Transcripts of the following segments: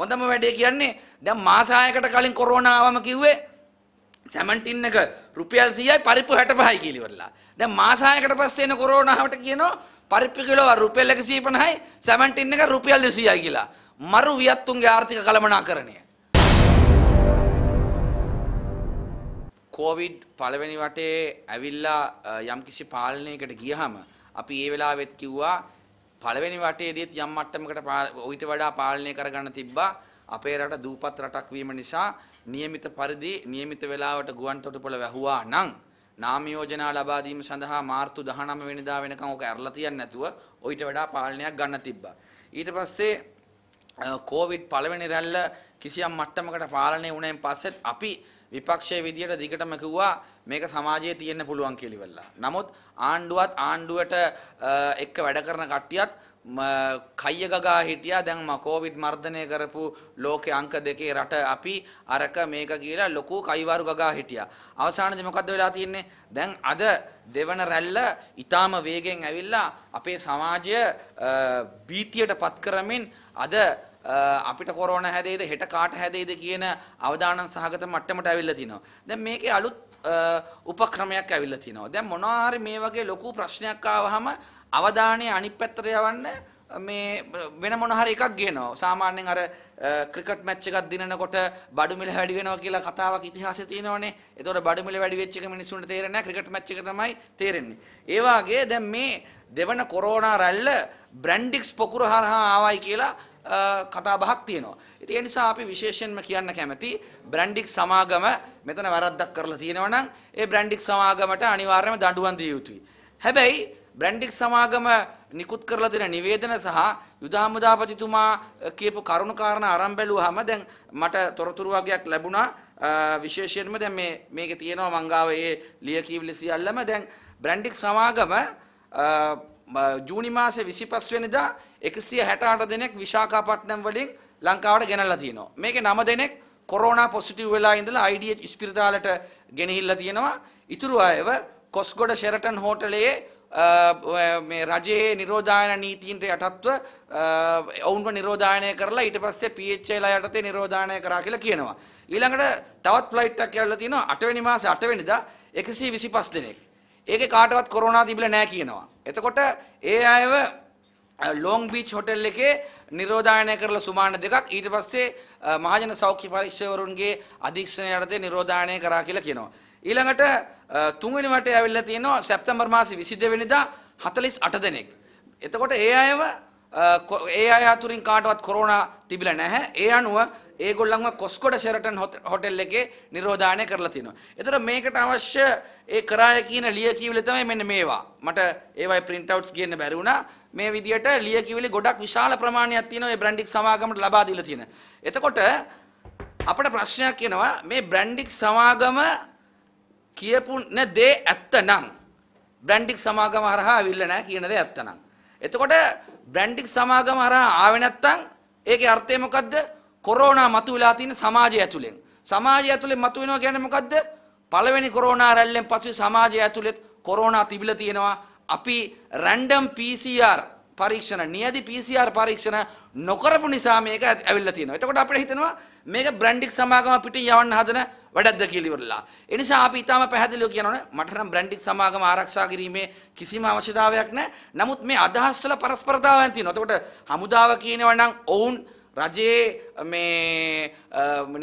හොඳම වැඩේ කියන්නේ දැන් මාස 6කට කලින් කොරෝනා ආවම කිව්වේ සැමන් ටින් එක රුපියල් 100යි පරිප්පු 65යි කියලා ඉවරලා. දැන් මාස 6කට පස්සේ එන කොරෝනාවට කියනවා පරිප්පු කිලෝ රුපියල් 150යි සැමන් ටින් එක රුපියල් 200යි කියලා. මරු වියත්තුන්ගේ ආර්ථික කළමනාකරණය. කෝවිඩ් පළවෙනි වටේ ඇවිල්ලා යම්කිසි පාලනයකට ගියහම අපි ඒ වෙලාවෙත් කිව්වා පළවෙනි වටේදීත් යම් මට්ටමකට ඊට වඩා පාලනය කරගන්න තිබ්බා අපේ රට දූපත් රටක් වීම නිසා નિયમિત පරිදි નિયમિત වේලාවට ගුවන් තොටුපළ වැහුවා නම් නාම යෝජනා ලබා දීම සඳහා මාර්තු 19 වෙනිදා වෙනකන් ඔක ඇරලා තියන්න නැතුව ඊට වඩා පාලනයක් ගන්න තිබ්බා. ඊට පස්සේ කොවිඩ් පළවෙනි රැල්ල කිසියම් මට්ටමකට පාලනය වුණෙන් පස්සෙත් අපි විපක්ෂයේ විදියට දිගටම කිව්වා මේක සමාජයේ තියෙන්න පුළුවන් කියලා ඉවරලා. නමුත් ආණ්ඩුවත් ආණ්ඩුවට එක්ක වැඩ කරන කට්ටියත් කය ගගා හිටියා දැන් මම කොවිඩ් මර්ධනය කරපු ලෝකේ අංක දෙකේ රට අපි අරක මේක කියලා ලොකු කයිවාරු ගගා හිටියා. අවසානයේදී මොකද්ද වෙලා තියෙන්නේ? දැන් අද දෙවන රැල්ල ඊටාම වේගෙන් ඇවිල්ලා අපේ සමාජය බීතියට පත් කරමින් අද අපිට කොරෝන හැදේද හෙට කාට හැදේද කියන අවධානන් සහගත මට්ටමට ඇවිල්ලා තිනවා. දැන් මේකේ අලුත් උපක්‍රමයක් ඇවිල්ලා තිනවා. දැන් මොනවා හරි මේ වගේ ලොකු ප්‍රශ්නයක් ආවහම අවධානය අනිත් පැත්තට යවන්න මේ වෙන මොන හරි එකක් ගේනවා. සාමාන්‍යයෙන් අර ක්‍රිකට් මැච් එකක් දිනනකොට බඩු මිල වැඩි වෙනවා කියලා කතාවක් ඉතිහාසයේ තියෙනවනේ. ඒතකොට බඩු මිල වැඩි වෙච්ච එක මිනිස්සුන්ට තේරෙන්නේ නැහැ. ක්‍රිකට් මැච් එක තමයි තේරෙන්නේ. ඒ වාගේ දැන් මේ දෙවන කොරෝනා රැල්ල බ්‍රැන්ඩික්ස් පොකුර හරහා ආවයි කියලා කතා බහක් තියෙනවා. ඉතින් ඒ නිසා අපි විශේෂයෙන්ම කියන්න කැමති බ්‍රැන්ඩික් සමාගම මෙතන වැරද්දක් කරලා තියෙනවා ඒ බ්‍රැන්ඩික් සමාගමට අනිවාර්යයෙන්ම දඬුවම් දිය යුතුයි. හැබැයි බ්‍රැන්ඩික් සමාගම නිකුත් කරලා දෙන නිවේදන සහ යුද හමුදාපතිතුමා කියපු කරුණු කාරණා අරන් බැලුවාම දැන් මට තොරතුරු වගේක් ලැබුණා විශේෂයෙන්ම දැන් මේ මේකේ තියෙනවා මංගාව ඒ ලියකියවිලි සියල්ලම දැන් බ්‍රැන්ඩික් සමාගම ජූනි මාසේ 25 වෙනිදා එකසිය හැටහට දෙනෙක් විශාකාපට්නම් වලින් ලංකාවට ගෙනල්ලා තියෙනවා. මේකේ නම දෙනෙක් කොරෝනා පොසිටිව් වෙලා ඉඳලා IDH ඉස්පිරිතාලට ගෙනහිල්ලා තියෙනවා. ඉතුරු අයව කොස්ගොඩ ෂෙරටන් හෝටලයේ මේ රජයේ නිරෝධායන නීතින්ට යටත්ව ඔවුන්ව නිරෝධායනය කරලා ඊට පස්සේ PHL යටතේ නිරෝධායනය කරා කියලා කියනවා. ඊළඟට තවත් ෆ්ලයිට් එකක් කියලා තියෙනවා 8 වෙනි මාසේ 8 වෙනිදා 125 දෙනෙක්. ඒකේ කාටවත් කොරෝනා තිබිලා නැහැ කියනවා. එතකොට ඒ අයව ලෝං බීච් හොටෙල් එකේ නිරෝධායනය කරලා සුමාන දෙකක් ඊට පස්සේ මහජන සෞඛ්‍ය පරීක්ෂකවරුන්ගේ අධීක්ෂණය යටතේ නිරෝධායනය කරා කියලා කියනවා. ඊළඟට තුන්වෙනි වටේ ඇවිල්ලා තියෙනවා සැප්තැම්බර් මාසේ 22 වෙනිදා 48 දෙනෙක්. එතකොට ඒ අයව ඒ අය අතුරින් කාටවත් කොරෝනා තිබිලා නැහැ. ඒ අනුව ඒගොල්ලන්ම කොස්කොට ෂෙරටන් හොටෙල් එකේ නිරෝධානය කරලා තිනවා. එතකොට මේකට අවශ්‍ය ඒ කරාය කියන ලිය කියවිලි තමයි මෙන්න මේවා. මට ඒවයි print outs ගේන්න බැරි වුණා. මේ විදියට ලිය කියවිලි ගොඩක් විශාල ප්‍රමාණයක් තියෙනවා මේ බ්‍රැන්ඩික් සමාගමට ලබා දීලා තියෙන. එතකොට අපිට ප්‍රශ්නයක් එනවා මේ බ්‍රැන්ඩික් සමාගම කියපු දේ ඇත්තනම් බ්‍රැන්ඩික් සමාගම හරහා අවිල්ල නැහැ කියන දේ ඇත්තනම්. එතකොට බ්‍රැන්ඩික් සමාගම හරහා ආවේ නැත්තම් ඒකේ අර්ථය මොකද්ද? කොරෝනා මතුවලා තියෙන සමාජය ඇතුලෙන්. සමාජය ඇතුලෙන් මතුවෙනවා කියන්නේ මොකද්ද? පළවෙනි කොරෝනා රැල්ලෙන් පස්සේ සමාජය ඇතුලෙත් කොරෝනා තිබිලා තියෙනවා. අපි රැන්ඩම් PCR පරීක්ෂණ නියදි PCR පරීක්ෂණ නොකරපු නිසා මේක ඇවිල්ලා තියෙනවා. එතකොට අපිට හිතෙනවා මේක බ්‍රැන්ඩික් සමාගම පිටින් යවන්න හදන වැඩක්ද කියලා ඉවරලා. ඒ නිසා අපි ඊටම පැහැදිලිව කියනවනේ මට නම් බ්‍රැන්ඩික් සමාගම ආරක්ෂා කිරීමේ කිසිම අවශ්‍යතාවයක් නැහැ. නමුත් මේ අදහස් වල පරස්පරතාවයන් තියෙනවා. එතකොට හමුදාව කියනවා නම් ඔවුන් රජයේ මේ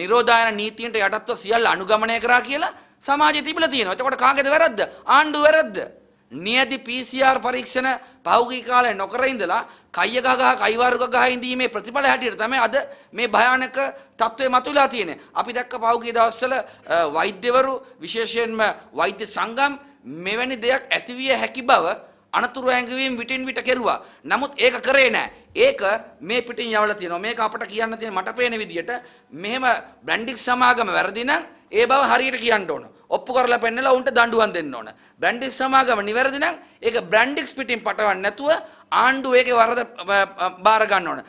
නිරෝධායන නීතියට යටත්ව සියල්ල අනුගමනය කරා කියලා සමාජය තිබිලා තියෙනවා. එතකොට කාගේද වැරද්ද? ආණ්ඩුව වැරද්ද. නියති PCR පරීක්ෂණ පෞගී කාලේ නොකර ඉඳලා කය ගහ ගහ කයිවාරු ගහ ඉඳීමේ ප්‍රතිඵල හැටියට තමයි අද මේ භයානක තත්ත්වය මතුවලා තියෙන්නේ. අපි දැක්ක පෞගී දවස්වල වෛද්‍යවරු විශේෂයෙන්ම වෛද්‍ය සංගම් මෙවැනි දෙයක් ඇතිවිය හැකි බව අනතුරු හැඟවීම් විටින් විට කෙරුවා. නමුත් ඒක කරේ නෑ. ඒක මේ පිටින් යවලා තියෙනවා. මේක අපට කියන්න තියෙන මට පේන විදියට මෙහෙම බ්‍රැන්ඩික් සමාගම වැරදි නම් ඒ බව හරියට කියන්න ඕන. ඔප්පු කරලා පෙන්නලා උන්ට දඬුවම් දෙන්න ඕන. බ්‍රැන්ඩික් සමාගම නිවැරදි නම් ඒක බ්‍රැන්ඩික්ස් පිටින් පටවන්න නැතුව ආණ්ඩුව ඒකේ වරද බාර ගන්න ඕන.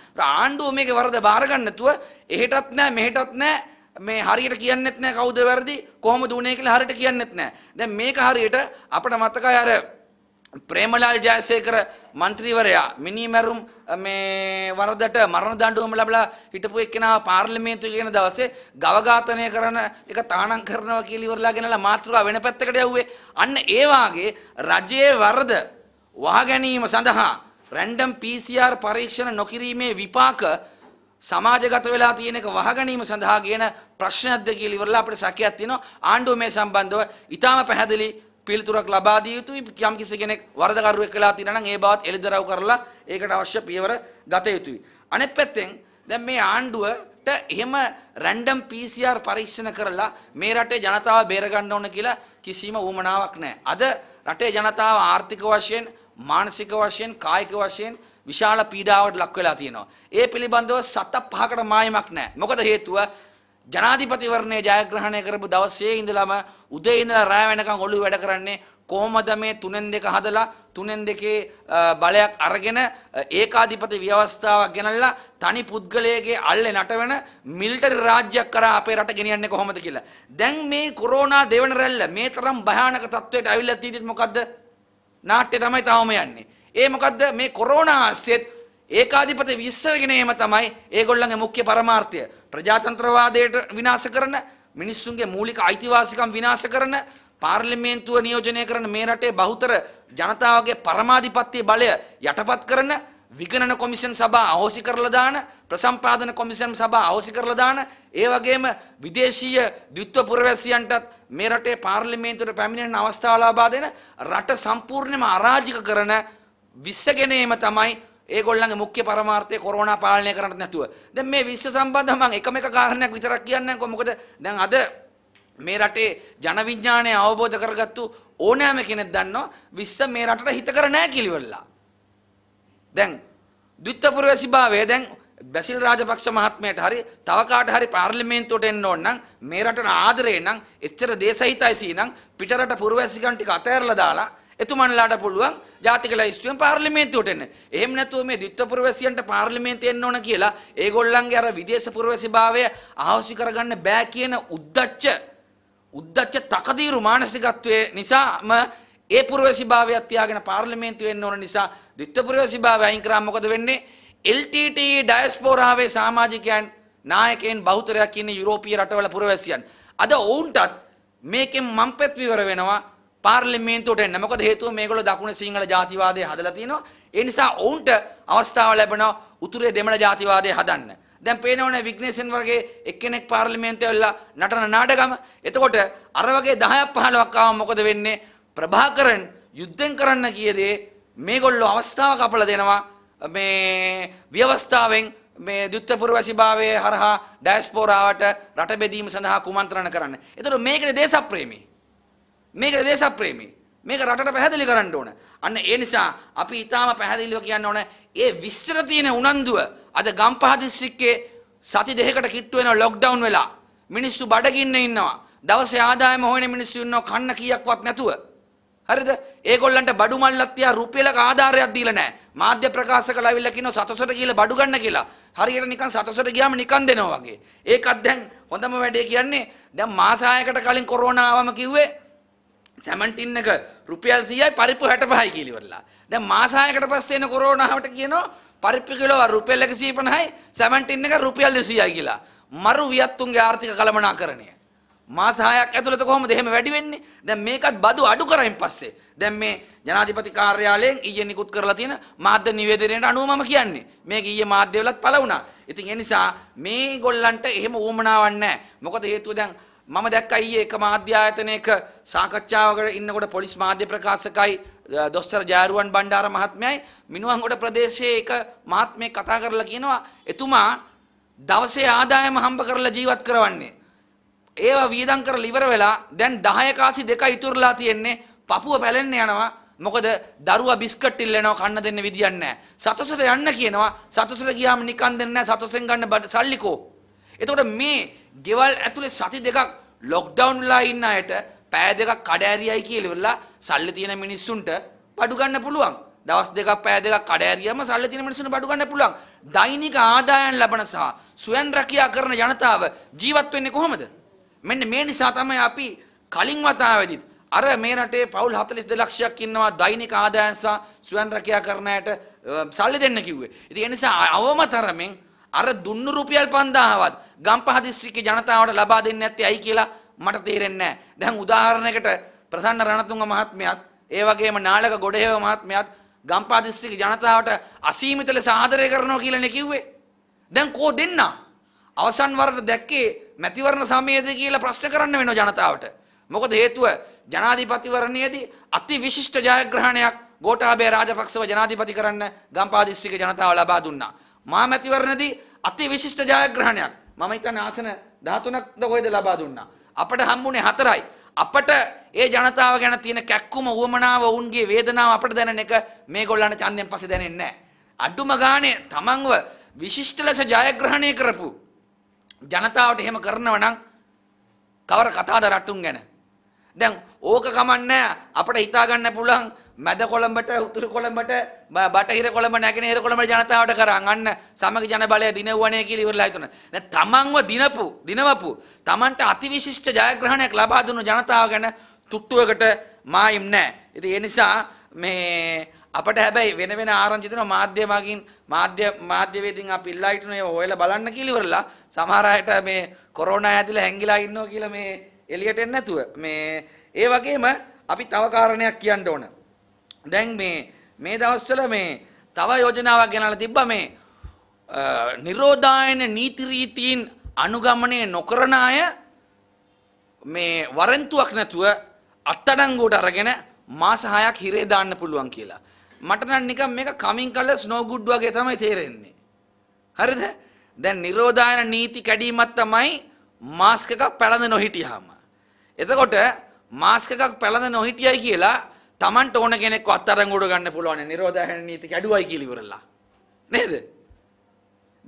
ආණ්ඩුව මේකේ වරද බාර ගන්න නැතුව එහෙටත් නෑ මෙහෙටත් නෑ මේ හරියට කියන්නෙත් නෑ කවුද වැරදි කොහොමද උනේ කියලා හරියට කියන්නෙත් නෑ. දැන් මේක හරියට අපිට මතකයි අර ප්‍රේමලාල් ජයසේකර මන්ත්‍රීවරයා මිනිමැරුම් මේ වරදට මරණ දඬුවම ලැබලා හිටපු එක්කෙනා පාර්ලිමේන්තුවේ කියන දවසේ ගවඝාතනය කරන එක තානම් කරනවා කියලා ඉවරලා ගෙනලා මාතෘකාව වෙන පැත්තකට යව්වේ අන්න ඒ වාගේ රජයේ වරද වහ ගැනීම සඳහා රැන්ඩම් PCR පරීක්ෂණ නොකිරීමේ විපාක සමාජගත වෙලා තියෙන එක වහ ගැනීම සඳහා කියන ප්‍රශ්නයක්ද කියලා ඉවරලා අපිට සැකයක් තියෙනවා ආණ්ඩුව මේ සම්බන්ධව ඊටාම පැහැදිලි පිළිතුරක් ලබා දිය යුතුයි යම් කිසි කෙනෙක් වරදකරුවෙක් වෙලා තියෙනවා නම් ඒ බවත් එළිදරව් කරලා ඒකට අවශ්‍ය පියවර ගත යුතුයි. අනෙත් පැත්තෙන් දැන් මේ ආණ්ඩුවට එහෙම රැන්ඩම් PCR පරීක්ෂණ කරලා මේ රටේ ජනතාව බේර ගන්න ඕන කියලා කිසිම උවමනාවක් නැහැ. අද රටේ ජනතාව ආර්ථික වශයෙන්, මානසික වශයෙන්, කායික වශයෙන් විශාල පීඩාවට ලක් වෙලා තියෙනවා. ඒ පිළිබඳව සත පහකට මායමක් නැහැ. මොකද හේතුව ජනාධිපතිවරණය ජයග්‍රහණය කරපු දවස්සේ ඉඳලම උදේ ඉඳලා රෑ වෙනකන් ඔළුව වැඩ කරන්නේ කොහොමද මේ තුනෙන් දෙක හදලා තුනෙන් දෙකේ බලයක් අරගෙන ඒකාධිපති ව්‍යවස්ථාවක් ගෙනල්ලා තනි පුද්ගලයගේ අල්ලේ නටවන මිලිටරි රාජ්‍යයක් කරා අපේ රට ගෙනියන්නේ කොහොමද කියලා. දැන් මේ කොරෝනා දෙවන රැල්ල මේ තරම් භයානක තත්ත්වයට අවිල්ලා තියෙද්දි මොකද්ද? නාට්‍ය තමයි තාම යන්නේ. ඒ මොකද්ද මේ කොරෝනා ආස්සෙත් ඒකාධිපති විශ්වගෙනීම තමයි ඒගොල්ලන්ගේ මුඛ්‍ය පරමාර්ථය. ප්‍රජාතන්ත්‍රවාදයට විනාශ කරන මිනිස්සුන්ගේ මූලික අයිතිවාසිකම් විනාශ කරන පාර්ලිමේන්තුව නියෝජනය කරන මේ රටේ බහුතර ජනතාවගේ පරමාධිපත්‍ය බලය යටපත් කරන විගණන කොමිෂන් සභා අහෝසි කරලා දාන ප්‍රසම්පාදන කොමිෂන් සභා අහෝසි කරලා දාන ඒ වගේම විදේශීය ද්විත්ව පුරවැසියන්ටත් මේ රටේ පාර්ලිමේන්තුවට පැමිණෙන අවස්ථාව ලබා දෙන රට සම්පූර්ණයෙන්ම අරාජික කරන විශ්වගෙනීම තමයි ඒගොල්ලන්ගේ මුඛ්‍ය පරමාර්ථය කොරෝනා පාලනය කරන්න නැතුව. දැන් මේ විශ්ව සම්බන්ධව මම එකම එක කාරණයක් විතරක් කියන්නම්කෝ. මොකද දැන් අද මේ රටේ ජන විඥානය අවබෝධ කරගත්තු ඕනෑම කෙනෙක් දන්නවා විශ්ව මේ රටට හිත කර නැහැ කියලා. දැන් ද්විත්වපුරවැසිභාවය දැන් බැසිල් රාජපක්ෂ මහත්මයට හරි තව කාට හරි පාර්ලිමේන්තුවට එන්න ඕන නම් මේ රටට ආදරේ නම් එච්චර දේශහිතයිසී නම් පිටරට පුරවැසිකම් ටික අතහැරලා දාලා එතුමන්ලාට පුළුවන් ජාතික ලයිස්තුවෙන් පාර්ලිමේන්තුවට එන්න. එහෙම නැතුව මේ ද්විත්ව පුරවැසියන්ට පාර්ලිමේන්තේ එන්න ඕන කියලා ඒගොල්ලන්ගේ අර විදේශ පුරවැසිභාවය අහෝසි කරගන්න බෑ කියන උද්දච්ච උද්දච්ච තකදීරු මානසිකත්වයේ නිසාම ඒ පුරවැසිභාවය තියාගෙන පාර්ලිමේන්තුවේ එන්න ඕන නිසා ද්විත්ව පුරවැසිභාවය අයින් කරාම මොකද වෙන්නේ? LTTE ඩයස්පෝරාවේ සමාජිකයන් නායකයන් බහුතරයක් ඉන්නේ යුරෝපීය රටවල පුරවැසියන්. අද ඔවුන්ටත් මේකෙන් මම්පෙත් විවර වෙනවා පාර්ලිමේන්තුවට එන්න. මොකද හේතුව මේගොල්ලෝ දකුණ සිංහල ජාතිවාදය හදලා තිනවා. ඒ නිසා ඔවුන්ට අවස්ථාව ලැබෙනවා උතුරේ දෙමළ ජාතිවාදය හදන්න. දැන් පේනවනේ විග්නේෂන් වගේ එක්කෙනෙක් පාර්ලිමේන්තුවට වෙලා නටන නාටකම. එතකොට අර වගේ 10ක් 15ක් ආවම මොකද වෙන්නේ? ප්‍රභාකරන් යුද්ධෙන් කරන්න කියදේ මේගොල්ලෝ අවස්ථාව කපලා දෙනවා. මේ ව්‍යවස්ථාවෙන් මේ ද්විත්වපුරවැසිභාවයේ හරහා ඩයස්පෝරාවට රට බෙදීම සඳහා කුමන්ත්‍රණ කරන්න. ඒතර මේකේ දේශප්‍රේමී මේක දේශප්‍රේමී. මේක රටට පැහැදිලි කරන්න ඕන. අන්න ඒ නිසා අපි ඊටාම පැහැදිලිව කියන්න ඕන ඒ විස්තර තියෙන උනන්දුව අද ගම්පහ දිස්ත්‍රික්කයේ සති දෙකකට කිට්ටු වෙන ලොක්ඩවුන් වෙලා මිනිස්සු බඩගින්න ඉන්නවා. දවසේ ආදායම හොයන මිනිස්සු ඉන්නවා කන්න කීයක්වත් නැතුව. හරිද? ඒගොල්ලන්ට බඩු මල්ලක් තියා රුපියලක ආධාරයක් දීලා නැහැ. මාධ්‍ය ප්‍රකාශ කළා අවිල්ල කියනවා සතසොට කියලා බඩු ගන්න කියලා. හරියට නිකන් සතසොට ගියාම නිකන් දෙනවා වගේ. ඒකත් දැන් හොඳම වැඩේ කියන්නේ දැන් මාස කලින් කොරෝනාවම කිව්වේ සැමන්ටින් එක රුපියල් 100යි පරිප්පු 65යි කියලා ඉවරලා. දැන් මාස 6කට පස්සේ එන කොරෝනාවට කියනවා පරිප්පු කිලෝ රුපියල් 150යි සැමන්ටින් එක රුපියල් 200යි කියලා. මරු වියත්තුන්ගේ ආර්ථික කළමනාකරණය. මාස 6ක් ඇතුළත කොහොමද එහෙම වැඩි වෙන්නේ? දැන් මේකත් බදු අඩු කරයින් පස්සේ. දැන් මේ ජනාධිපති කාර්යාලයෙන් ඊයේ නිකුත් කරලා තියෙන මාධ්‍ය නිවේදනයට අනුව මම කියන්නේ. මේක ඊයේ මාධ්‍යවලත් පළ වුණා. ඉතින් ඒ නිසා මේගොල්ලන්ට එහෙම උවමනාවක් නැහැ. මොකද හේතුව දැන් මම දැක්ක ඊයේ එක මාධ්‍ය ආයතනයක සාකච්ඡාවකට ඉන්නකොට පොලිස් මාධ්‍ය ප්‍රකාශකයි දොස්තර ජයරුවන් බණ්ඩාර මහත්මයයි මිනුවන්ගොඩ ප්‍රදේශයේ එක මහත්මයෙක් කතා කරලා කියනවා එතුමා දවසේ ආදායම හම්බ කරලා ජීවත් කරවන්නේ. ඒවා වියදම් කරලා ඉවර වෙලා දැන් 10 කාසි දෙක ඉතුරුලා තියෙන්නේ Papuව පැලෙන්න යනවා. මොකද දරුවා බිස්කට් ඉල්ලනවා කන්න දෙන්න විදියක් නැහැ. සතොසට යන්න කියනවා. සතොසට ගියාම නිකන් දෙන්නේ නැහැ. සතොසෙන් ගන්න සල්ලිකෝ. එතකොට මේ ගෙවල් ඇතුලේ සති දෙකක් ලොක්ඩවුන්ලා ඉන්න අයට පෑ දෙකක් කඩ ඇරියයි කියලා සල්ලි තියෙන මිනිස්සුන්ට බඩු ගන්න පුළුවන්. දවස් දෙකක් පෑ දෙකක් කඩ ඇරියම සල්ලි තියෙන මිනිස්සුන්ට බඩු ගන්න පුළුවන්. දෛනික ආදායම් ලබන සහ සුවන් රැකියා කරන ජනතාව ජීවත් වෙන්නේ කොහොමද? මෙන්න මේ නිසා තමයි අපි කලින් වතාවෙදිත් අර මේ රටේ පවුල් 42 ලක්ෂයක් ඉන්නවා දෛනික ආදායම් සහ සුවන් රැකියා කරන අයට සල්ලි දෙන්න කිව්වේ. ඉතින් ඒ නිසා අවම තරමෙන් අර දුන්නු රුපියල් 5000වත් ගම්පහ දිස්ත්‍රික්කේ ජනතාවට ලබා දෙන්නේ නැත්තේ ඇයි කියලා මට තේරෙන්නේ නැහැ. දැන් උදාහරණයකට ප්‍රසන්න රණතුංග මහත්මයාත් ඒ වගේම නාලක ගොඩහේව මහත්මයාත් ගම්පහ දිස්ත්‍රික්කේ ජනතාවට අසීමිත ලෙස ආදරය කරනවා කියලානේ කිව්වේ. දැන් කෝ දෙන්න? අවසන් වරට දැක්කේ මැතිවරණ සමයේදී කියලා ප්‍රශ්න කරන්න වෙනවා ජනතාවට. මොකද හේතුව ජනාධිපතිවරණයේදී අතිවිශිෂ්ට ජයග්‍රහණයක් ගෝඨාභය රාජපක්ෂව ජනාධිපති කරන්න ගම්පහ දිස්ත්‍රික්කේ ජනතාව ලබා දුන්නා. මා මැතිවරණදී අතිවිශිෂ්ට ජයග්‍රහණයක් මම හිතන්නේ ආසන 13ක්ද කොහෙද ලබා දුන්නා. අපට හම්බුනේ හතරයි. අපට ඒ ජනතාව ගැන තියෙන කැක්කුම වුවමනාව වුන්ගේ වේදනාව අපට දැනෙන එක මේ ගොල්ලන්ට ඡන්දයෙන් පස්සේ දැනෙන්නේ නැහැ. අඩුම ගානේ තමන්ව විශිෂ්ට ලෙස ජයග්‍රහණය කරපු ජනතාවට එහෙම කරනව නම් කවර කතාද රටුන් ගැන. දැන් ඕක කමන්නේ අපට හිතා ගන්න පුළුවන් මැද කොළඹට උතුරු කොළඹට බටහිර කොළඹ නැගෙනහිර කොළඹ ජනතාවට කරන් අන්න සමග ජන බලය දිනවුවනේ කියලා ඉවරලා හිටුණා. දැන් තමන්ව දිනපු දිනවපු තමන්ට අතිවිශිෂ්ට ජයග්‍රහණයක් ලබා දුන්නු ජනතාව ගැන තුට්ටුවකට මායිම් නැහැ. ඉතින් ඒ නිසා මේ අපට හැබැයි වෙන වෙන ආරංචි දෙනවා මාධ්‍ය මගින් මාධ්‍ය මාධ්‍ය වේදින් අපි ඉල්ලා හිටුන ඒවා හොයලා බලන්න කියලා ඉවරලා සමහර අයට මේ කොරෝනා ඇදිලා හැංගිලා ඉන්නවා කියලා මේ එළියට එන්නේ නැතුව මේ ඒ වගේම අපි තව කාරණයක් කියන්න ඕන. දැන් මේ මේ දවස්වල මේ තව යෝජනාවක් ගෙනලා තිබ්බා මේ නිරෝධායන නීති රීතීන් අනුගමනය නොකරන අය මේ වරන්තුවක් නැතුව අත්අඩංගුවට අරගෙන මාස 6ක් හිරේ දාන්න පුළුවන් කියලා. මට නම් නිකන් මේක කමින් කල ස්නෝ ගුඩ් වගේ තමයි තේරෙන්නේ. හරිද? දැන් නිරෝධායන නීති කැඩීමක් තමයි මාස්ක් එකක් පැළඳ නොහිටියාම. එතකොට මාස්ක් එකක් පැළඳ නොහිටියයි කියලා Tamanට ඕන කෙනෙක් අත්තරංගුඩ ගන්න පුළුවන් නිරෝධායන නීති කැඩුවයි කියලා ඉවරලා. නේද?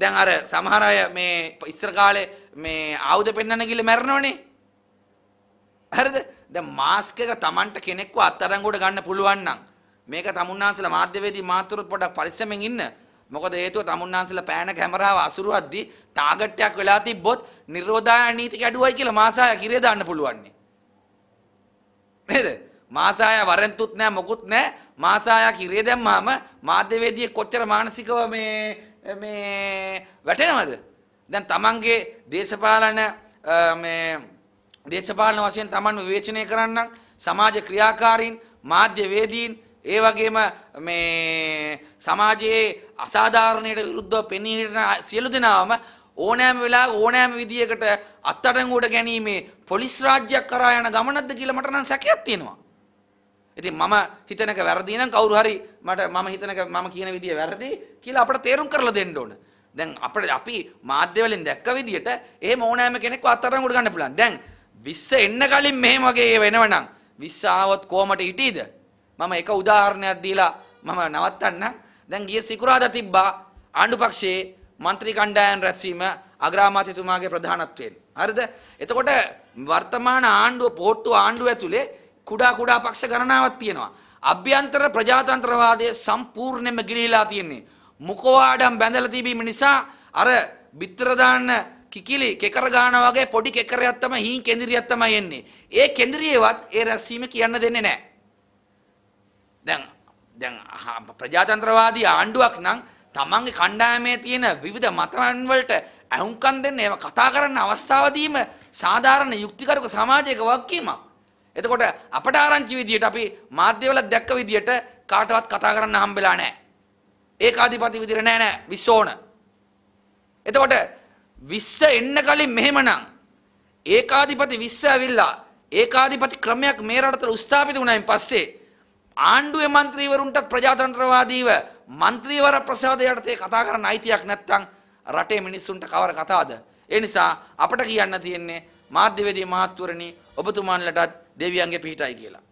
දැන් අර සමහර අය මේ ඉස්සර කාලේ මේ ආයුධ පෙන්වන්න කියලා මැරනවනේ. හරිද? දැන් මාස්ක් එක Tamanට කෙනෙක්ව අත්තරංගුඩ ගන්න පුළුවන් නම් මේක තමුන්නාන්සලා මාධ්‍යවේදී මාතෘ පොඩක් පරිස්සමෙන් ඉන්න. මොකද හේතුව තමුන්නාන්සලා පෑන කැමරාව අසුරුවද්දී ටාගට් එකක් වෙලා තිබ්බොත් නිරෝධායන නීති කැඩුවයි කියලා මාසාය කිරේ දාන්න පුළුවන්. නේද? මාසාය වරෙන්තුත් නෑ මොකුත් නෑ මාසායා කිරේ දැම්මාම මාධ්‍යවේදියෙක් කොච්චර මානසිකව මේ මේ වැටෙනවද දැන් තමන්ගේ දේශපාලන මේ දේශපාලන වශයෙන් තමන් විවේචනය කරන්න සමාජ ක්‍රියාකාරීන් මාධ්‍යවේදීන් ඒ වගේම මේ සමාජයේ අසාධාරණයට විරුද්ධව පෙනී සිටින සියලු දෙනාම ඕනෑම වෙලා ඕනෑම විදියකට අත්අඩංගුවට ගැනීමේ පොලිස් රාජ්‍යයක් කරා යන ගමනක්ද කියලා මට නම් සැකයක් තියෙනවා. ඉතින් මම හිතනක වැරදි නම් කවුරු හරි මට මම හිතනක මම කියන විදිය වැරදි කියලා අපිට තේරුම් කරලා දෙන්න ඕන. දැන් අපිට අපි මාධ්‍ය වලින් දැක්ක විදියට එහෙම ඕනෑම කෙනෙක්ව අත්තරන් උඩ ගන්න පුළුවන්. දැන් 20 එන්න කලින් මෙහෙම වගේ වෙනවනම් 20 ආවොත් කොහමට හිටීද? මම එක උදාහරණයක් දීලා මම නවත්තන්න. දැන් ගිය සිකුරාදා තිබ්බා ආණ්ඩුපක්ෂයේ മന്ത്രി කණ්ඩායම් රැස්වීම අග්‍රාමාත්‍යතුමාගේ ප්‍රධානත්වයෙන්. හරිද? එතකොට වර්තමාන ආණ්ඩුව පොට්ටු ආණ්ඩුව ඇතුලේ කුඩා කුඩා පක්ෂ ගණනාවක් තියෙනවා. අභ්‍යන්තර ප්‍රජාතන්ත්‍රවාදය සම්පූර්ණයෙන්ම ගිලිහිලා තියෙන්නේ. මුකවාඩම් බැඳලා තිබීම නිසා අර බිත්තර දාන්න කිකිලි කෙකර ගාන වගේ පොඩි කෙකරයක් තමයි හීන් කෙඳිරියක් තමයි එන්නේ. ඒ කෙඳිරියවත් ඒ රැස්වීම කියන්න දෙන්නේ නැහැ. දැන් දැන් ප්‍රජාතන්ත්‍රවාදී ආණ්ඩුවක් නම් තමන්ගේ කණ්ඩායමේ තියෙන විවිධ මතයන් වලට ඇහුම්කන් දෙන්න ඒවා කතා කරන්න අවස්ථාව දීම සාධාරණ යුක්තිකරුක සමාජයක වගකීමක්. එතකොට අපට ආරංචි විදියට අපි මාධ්‍යවල දැක්ක විදියට කාටවත් කතා කරන්න හම්බෙලා නැහැ. ඒකාධිපති විදියට නෑ නෑ 20 ඕන. එතකොට 20 එන්න කලින් මෙහෙමනම් ඒකාධිපති 20 ඇවිල්ලා ඒකාධිපති ක්‍රමයක් මේ රටතල ස්ථාපිත වුණායින් පස්සේ ආණ්ඩුවේ മന്ത്രിවරුන්ට ප්‍රජාතන්ත්‍රවාදීව മന്ത്രിවර ප්‍රසාද යටතේ කතා කරන්න අයිතියක් නැත්නම් රටේ මිනිස්සුන්ට කවර කතාවද? ඒ නිසා අපට කියන්න තියෙන්නේ මාධ්‍යවේදී මහත්වරණි ඔබතුමාන්ලටත් දෙවියන්ගේ පිහිටයි කියලා.